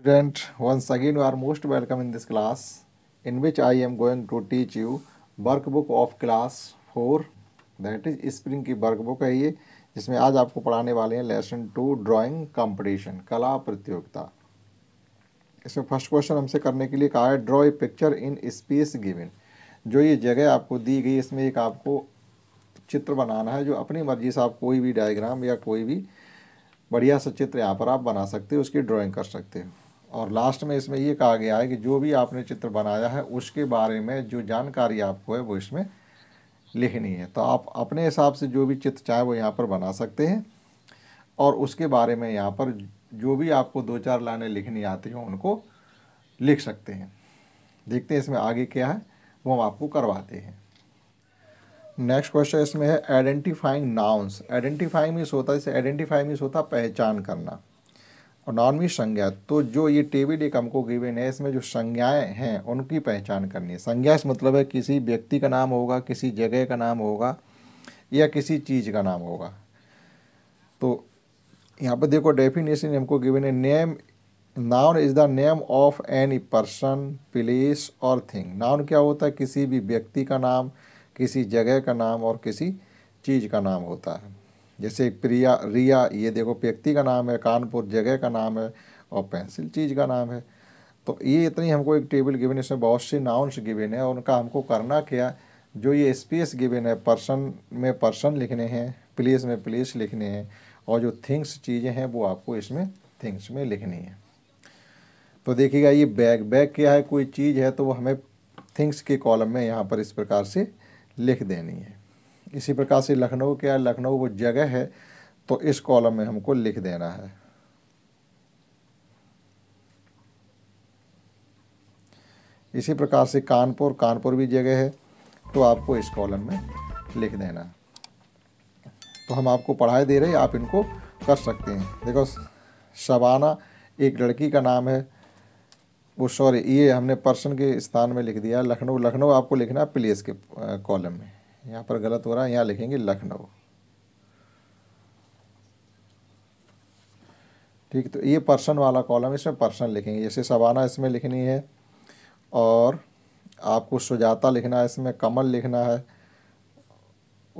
student once again you are most welcome in this class in which i am going to teach you workbook of class 4 that is spring की workbook है ये जिसमें आज आपको पढ़ाने वाले हैं लेसन टू ड्राइंग कंपटीशन कला प्रतियोगिता इसमें फर्स्ट क्वेश्चन हमसे करने के लिए कहा है draw a picture in space given जो ये जगह आपको दी गई इसमें एक आपको चित्र बनाना है जो अपनी मर्जी से आप कोई भी डायग्राम या कोई भी बढ़िया सा चित्र यहाँ पर आप बना सकते हो उसकी ड्राइंग कर सकते हो और लास्ट में इसमें ये कहा गया है कि जो भी आपने चित्र बनाया है उसके बारे में जो जानकारी आपको है वो इसमें लिखनी है तो आप अपने हिसाब से जो भी चित्र चाहे वो यहाँ पर बना सकते हैं और उसके बारे में यहाँ पर जो भी आपको दो चार लाइनें लिखनी आती हों उनको लिख सकते हैं देखते हैं इसमें आगे क्या है वो हम आपको करवाते हैं नेक्स्ट क्वेश्चन इसमें है आइडेंटिफाइंग नाउन्स आइडेंटिफाइंग मीस होता है जैसे आइडेंटिफाई मीस होता पहचान करना और नॉर्मी संज्ञा तो जो ये टेबल एक हमको गिवेन है इसमें जो संज्ञाएं हैं उनकी पहचान करनी है संज्ञा से मतलब है किसी व्यक्ति का नाम होगा किसी जगह का नाम होगा या किसी चीज़ का नाम होगा तो यहाँ पर देखो डेफिनेशन हमको गिवेन है name noun is the name of any person place और थिंग नाउन क्या होता है किसी भी व्यक्ति का नाम किसी जगह का नाम और किसी चीज़ का नाम होता है जैसे प्रिया रिया ये देखो व्यक्ति का नाम है कानपुर जगह का नाम है और पेंसिल चीज़ का नाम है तो ये इतनी हमको एक टेबल गिवन इसमें बहुत से नाउंस गिवन है और उनका हमको करना क्या जो ये स्पेस गिवन है पर्सन में पर्सन लिखने हैं प्लेस में प्लेस लिखने हैं और जो थिंग्स चीज़ें हैं वो आपको इसमें थिंग्स में लिखनी है तो देखिएगा ये बैग बैग क्या है कोई चीज़ है तो वो हमें थिंग्स के कॉलम में यहाँ पर इस प्रकार से लिख देनी है इसी प्रकार से लखनऊ क्या लखनऊ वो जगह है तो इस कॉलम में हमको लिख देना है इसी प्रकार से कानपुर कानपुर भी जगह है तो आपको इस कॉलम में लिख देना तो हम आपको पढ़ाई दे रहे आप इनको कर सकते हैं देखो शबाना एक लड़की का नाम है वो सॉरी ये हमने पर्सन के स्थान में लिख दिया लखनऊ लखनऊ आपको लिखना है प्लेस के कॉलम में यहाँ पर गलत हो रहा है यहाँ लिखेंगे लखनऊ ठीक तो ये पर्सन वाला कॉलम इसमें पर्सन लिखेंगे जैसे सवाना इसमें लिखनी है और आपको सुजाता लिखना है इसमें कमल लिखना है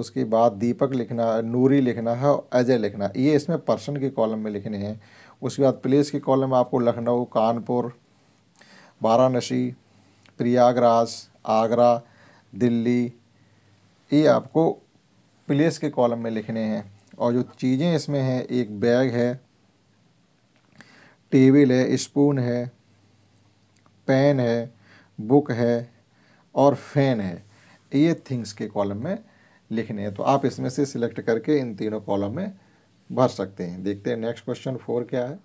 उसके बाद दीपक लिखना है नूरी लिखना है और अजय लिखना है ये इसमें पर्सन के कॉलम में लिखने हैं उसके बाद प्लेस के कॉलम में आपको लखनऊ कानपुर वाराणसी प्रयागराज आगरा दिल्ली ये आपको प्लेस के कॉलम में लिखने हैं और जो चीज़ें इसमें हैं एक बैग है टेबल है स्पून है पेन है बुक है और फैन है ये थिंग्स के कॉलम में लिखने हैं तो आप इसमें से सिलेक्ट करके इन तीनों कॉलम में भर सकते हैं देखते हैं नेक्स्ट क्वेश्चन फोर क्या है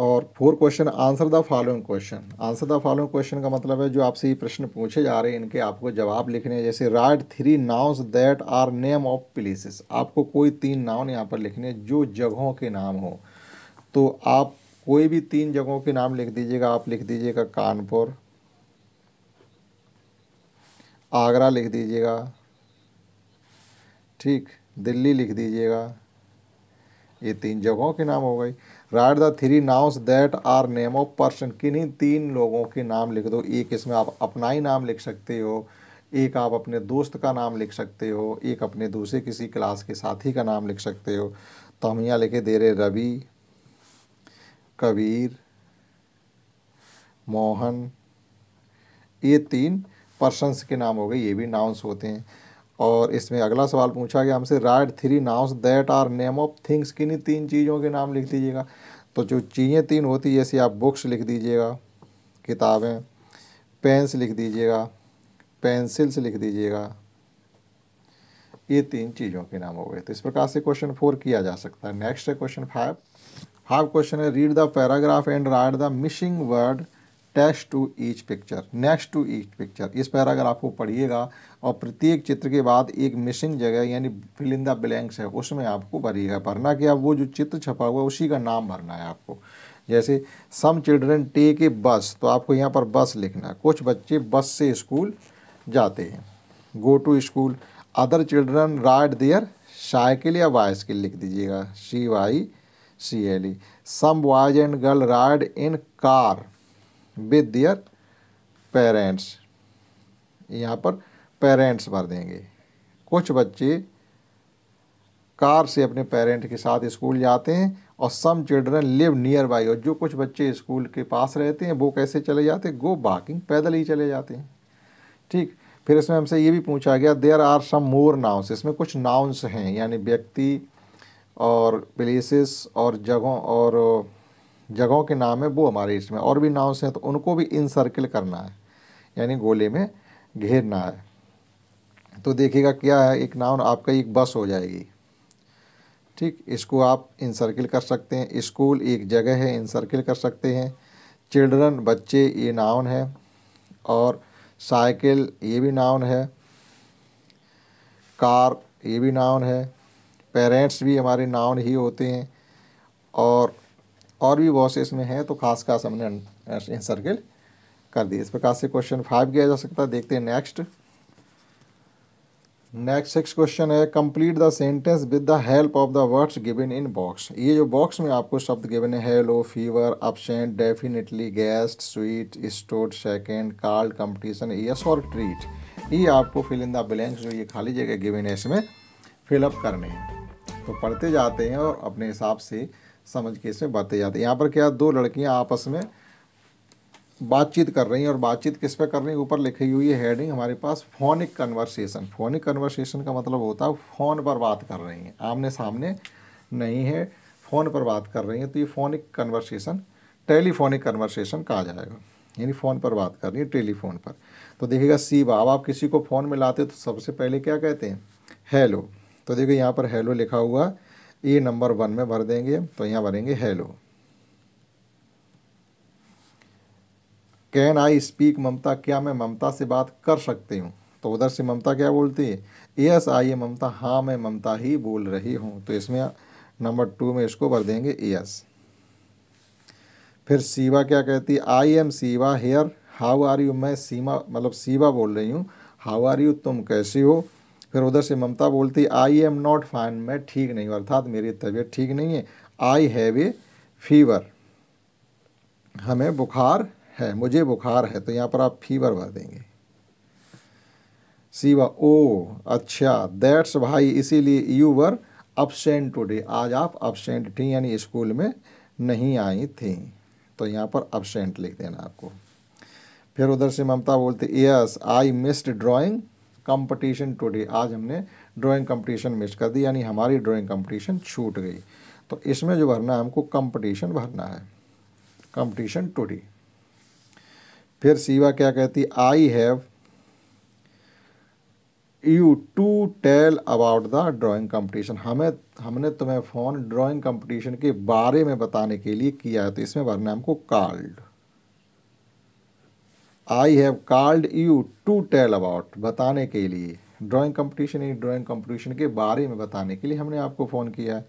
और four question answer the following question answer the following question का मतलब है जो आपसे ये प्रश्न पूछे जा रहे हैं इनके आपको जवाब लिखने हैं जैसे write three nouns that are name of places आपको कोई तीन नाउन यहाँ पर लिखने जो जगहों के नाम हो तो आप कोई भी तीन जगहों के नाम लिख दीजिएगा आप लिख दीजिएगा कानपुर आगरा लिख दीजिएगा ठीक दिल्ली लिख दीजिएगा ये तीन जगहों के नाम हो गए write the three nouns that are name of person किन्हीं तीन लोगों के नाम लिख दो एक इसमें आप अपना ही नाम लिख सकते हो एक आप अपने दोस्त का नाम लिख सकते हो एक अपने दूसरे किसी क्लास के साथी का नाम लिख सकते हो तो हम यहाँ लिखे दे रहे रवि कबीर मोहन ये तीन पर्सनस के नाम हो गए ये भी नाउंस होते हैं और इसमें अगला सवाल पूछा गया हमसे write three nouns that are name of things किन्हीं तीन चीज़ों के नाम लिख दीजिएगा तो जो चीज़ें तीन होती है जैसे आप बुक्स लिख दीजिएगा किताबें पेंस लिख दीजिएगा पेंसिल्स लिख दीजिएगा ये तीन चीज़ों के नाम हो गए तो इस प्रकार से क्वेश्चन फोर किया जा सकता है नेक्स्ट है क्वेश्चन फाइव फाइव क्वेश्चन है read the paragraph and write the missing word attach to each picture next to each picture इस अगर आपको पढ़िएगा और प्रत्येक चित्र के बाद एक मिसिंग जगह यानी फिलिंदा ब्लैंक्स है उसमें आपको भरिएगा भरना कि आप वो जो चित्र छपा हुआ है उसी का नाम भरना है आपको जैसे सम चिल्ड्रन टेक ए बस तो आपको यहाँ पर बस लिखना है कुछ बच्चे बस से स्कूल जाते हैं go to school other children ride their cycle या बाइसकिल लिख दीजिएगा C Y C L E some boys and girl ride in car with their parents यहाँ पर पेरेंट्स भर देंगे कुछ बच्चे कार से अपने पेरेंट के साथ स्कूल जाते हैं और some children live nearby और जो कुछ बच्चे स्कूल के पास रहते हैं वो कैसे चले जाते हैं गो बाकिंग पैदल ही चले जाते हैं ठीक फिर इसमें हमसे ये भी पूछा गया there are some more nouns इसमें कुछ नाउंस हैं यानी व्यक्ति और प्लेसेस और जगहों और जगहों के नाम है वो हमारे इसमें और भी नाउंस हैं तो उनको भी सर्किल करना है यानी गोले में घेरना है तो देखिएगा क्या है एक नाउन आपका एक बस हो जाएगी ठीक इसको आप सर्किल कर सकते हैं स्कूल एक जगह है इन सर्किल कर सकते हैं चिल्ड्रन बच्चे ये नाउन है और साइकिल ये भी नाउन है कार ये भी नाउन है पेरेंट्स भी हमारे नाउन ही होते हैं और और भी बहुत से इसमें हैं तो खास खास हमने सर्किल कर दिए इस प्रकार से क्वेश्चन फाइव किया जा सकता है देखते हैं नेक्स्ट नेक्स्ट सिक्स क्वेश्चन है complete the sentence with the help of the words given in box ये जो बॉक्स में आपको शब्द गिवन है hello fever absent definitely guessed sweet store second card competition yes और ट्रीट ये आपको फिल इन द ब्लैंक्स जो ये खाली जगह गिवन है इसमें फिलअप करने हैं तो पढ़ते जाते हैं और अपने हिसाब से समझ के इसमें बातें जाती यहाँ पर क्या दो लड़कियाँ आपस में बातचीत कर रही हैं और बातचीत किस पर कर रही हैं ऊपर लिखी हुई है हेडिंग हमारे पास फोनिक कन्वर्सेशन फोनिक कन्वर्सेशन का मतलब होता है फ़ोन पर बात कर रही हैं आमने सामने नहीं है फ़ोन पर बात कर रही हैं तो ये फोनिक कन्वर्सेशन टेलीफोनिक कन्वर्सेशन कहा जाएगा यानी फ़ोन पर बात कर रही है टेलीफोन पर तो देखिएगा सी बाब आप किसी को फ़ोन में लाते तो सबसे पहले क्या कहते हैं हेलो तो देखिए यहाँ पर हेलो लिखा हुआ ई नंबर वन में भर देंगे तो यहाँ भरेंगे hello can I speak Mamta क्या मैं ममता से बात कर सकती हूँ तो उधर से ममता क्या बोलती है यस आई ए ममता हाँ मैं ममता ही बोल रही हूँ तो इसमें नंबर टू में इसको भर देंगे यस फिर सीवा क्या कहती है I am Siva here how are you मैं सीमा मतलब सीवा बोल रही हूँ हाउ आर यू तुम कैसी हो फिर उधर से ममता बोलती आई एम नॉट फाइन मैं ठीक नहीं हूँ अर्थात मेरी तबीयत ठीक नहीं है आई हैव ए फीवर हमें बुखार है मुझे बुखार है तो यहाँ पर आप फीवर भर देंगे सीवा ओ अच्छा दैट्स भाई इसीलिए यू वर अपसेंट टूडे आज आप अपसेंट थी यानी स्कूल में नहीं आई थी तो यहाँ पर अपसेंट लिख देना आपको फिर उधर से ममता बोलते yes I missed drawing competition today आज हमने ड्राइंग कंपटीशन मिस कर दी यानी हमारी ड्राइंग कंपटीशन छूट गई तो इसमें जो भरना है हमको कंपटीशन भरना है कंपटीशन टुडे फिर सीवा क्या कहती I have you to tell about the drawing competition हमें हमने तुम्हें फ़ोन ड्राइंग कंपटीशन के बारे में बताने के लिए किया है तो इसमें भरना है हमको card I have called you to tell about बताने के लिए ड्राइंग कंपटीशन यानी ड्राइंग कंपटीशन के बारे में बताने के लिए हमने आपको फ़ोन किया है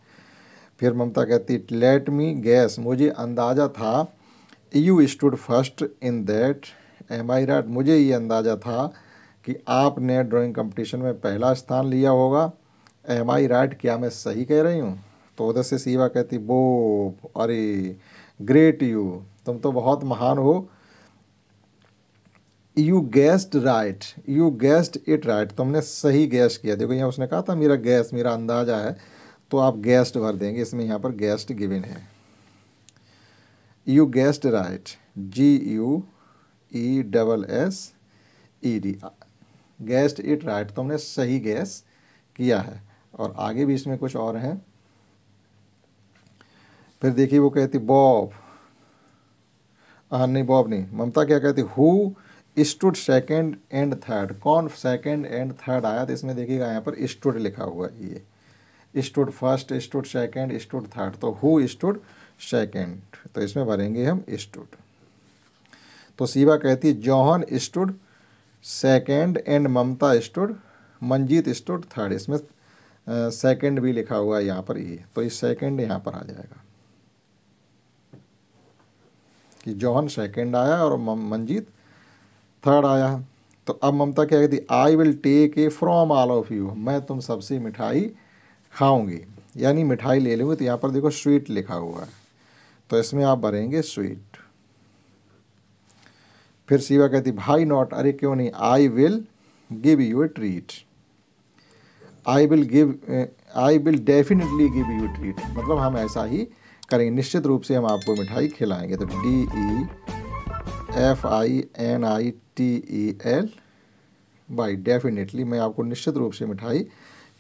फिर ममता कहती लेट मी गैस मुझे अंदाज़ा था you stood first in that am I right मुझे ये अंदाज़ा था कि आपने ड्राइंग कंपटीशन में पहला स्थान लिया होगा एम आई राइट क्या मैं सही कह रही हूँ तो उधर से सीवा कहती बो अरे ग्रेट यू तुम तो बहुत महान हो you guessed right you guessed it right तुमने सही गैस किया देखो यहाँ उसने कहा था मेरा गैस मेरा अंदाजा है तो आप गेस्ट भर देंगे इसमें यहाँ पर गैस्ट गिविन है you guessed right G U E double S E D guessed it right तुमने सही गैस किया है और आगे भी इसमें कुछ और हैं फिर देखिए वो कहती बॉब हाँ नहीं बॉब नहीं ममता क्या कहती who stood second and third कौन सेकेंड एंड थर्ड आया तो इसमें देखिएगा यहाँ पर स्टूड लिखा हुआ ये stood first stood second stood third तो हु स्टूड सेकेंड तो इसमें भरेंगे हम स्टूड तो सीवा कहती है John stood second and Mamta stood Manjeet stood third इसमें सेकंड भी लिखा हुआ है यहाँ पर ये तो इस सेकेंड यहाँ पर आ जाएगा कि जौहन सेकेंड आया और मंजीत थर्ड आया तो अब ममता क्या कहती I will take a from all of you मैं तुम सबसे मिठाई खाऊंगी यानी मिठाई ले लूँगी तो यहाँ पर देखो स्वीट लिखा हुआ है तो इसमें आप भरेंगे स्वीट फिर शिवा कहती भाई नॉट अरे क्यों नहीं I will give you a treat I will give I will definitely give you treat मतलब हम ऐसा ही करेंगे निश्चित रूप से हम आपको मिठाई खिलाएंगे तो D E e F I N I T E L Y definitely मैं आपको निश्चित रूप से मिठाई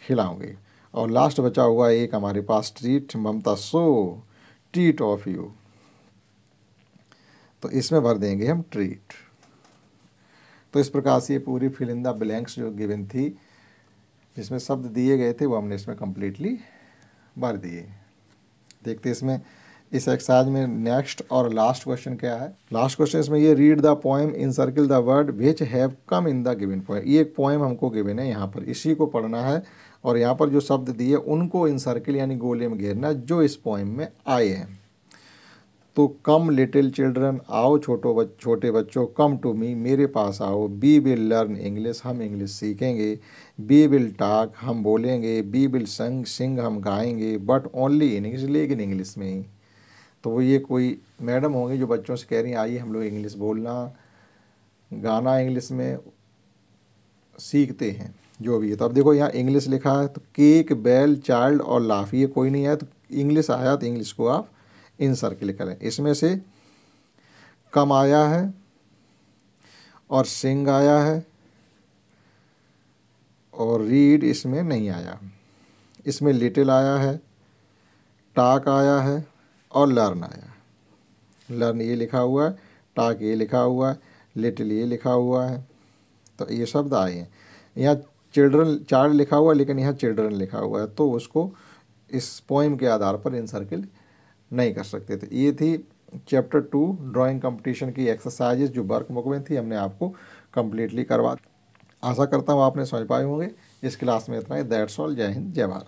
खिलाऊंगी और लास्ट बचा हुआ एक हमारे पास treat Mamta so treat of you तो इसमें भर देंगे हम ट्रीट तो इस प्रकार से ये पूरी फिलिंदा ब्लैंक्स जो गिवन थी जिसमें शब्द दिए गए थे वो हमने इसमें कम्प्लीटली भर दिए देखते इसमें इस एक्सरसाइज में नेक्स्ट और लास्ट क्वेश्चन क्या है लास्ट क्वेश्चन इसमें ये read the poem in circle the word which have come in the given poem ये एक पोएम हमको गिवन है यहाँ पर इसी को पढ़ना है और यहाँ पर जो शब्द दिए उनको इन सर्किल यानी गोले में घेरना जो इस पोएम में आए हैं तो कम लिटिल चिल्ड्रन आओ छोटो बच, छोटे बच्चों कम टू मी मेरे पास आओ बी विल लर्न इंग्लिश हम इंग्लिश सीखेंगे बी विल टाक हम बोलेंगे बी विल संग सिंग हम गाएंगे बट ओनली इन इंग्लिश लेकिन इंग्लिश में ही तो वो ये कोई मैडम होंगी जो बच्चों से कह रही आइए हम लोग इंग्लिश बोलना गाना इंग्लिश में सीखते हैं जो भी है तो अब देखो यहाँ इंग्लिश लिखा है तो केक बेल चाइल्ड और लाफ ये कोई नहीं आया तो इंग्लिश आया तो इंग्लिश को आप इन सर्किल करें इसमें से कम आया है और सिंग आया है और रीड इसमें नहीं आया इसमें लिटिल आया है टाक आया है और लर्न आया लर्न ये लिखा हुआ है टाक ये लिखा हुआ है लिटिल ये लिखा हुआ है तो ये शब्द आए हैं यहाँ चिल्ड्रन चाइल्ड लिखा हुआ है लेकिन यहाँ चिल्ड्रन लिखा हुआ है तो उसको इस पोइम के आधार पर इन सर्किल नहीं कर सकते थे ये थी चैप्टर टू ड्राइंग कंपटीशन की एक्सरसाइजेज जो वर्क बुक में थी हमने आपको कम्प्लीटली करवा आशा करता हूँ आपने समझ पाए होंगे इस क्लास में इतना ही दैट्स ऑल जय हिंद जय भारत